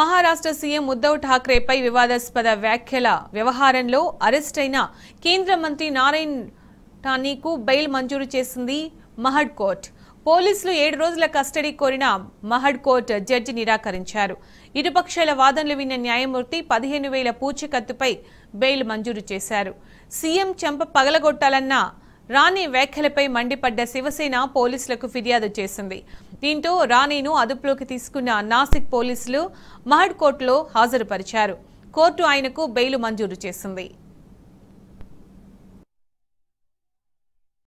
Maharashtra CM Uddhav ఠాక్రేపై వివాదాస్పద వ్యాఖ్యల వ్యవహారంలో అరెస్ట్ అయిన కేంద్ర మంత్రి నారాయణ్ ఠానీకు బెయిల్ మంజూరు చేసింది మహడ్ కోర్ట్ పోలీసులు ఏడు రోజుల కస్టడీ కోరిన మహడ్ కోర్ట్ జడ్జి నిరాకరించారు ఇరుపక్షాల వాదనలు విన్న న్యాయమూర్తి పదిహేను వేల పూచికత్తుపై బెయిల్ మంజూరు చేశారు సీఎం చెంప పగలగొట్టాలన్న రాణి వ్యాఖ్యలపై మండిపడ్డ శివసేన పోలీసులకు ఫిర్యాదు చేసింది దీంతో రాణిను అదుపులోకి తీసుకున్న నాసిక్ పోలీసులు మహడ్ కోర్టులో హాజరుపరిచారు కోర్టు ఆయనకు బెయిల్ మంజూరు చేసింది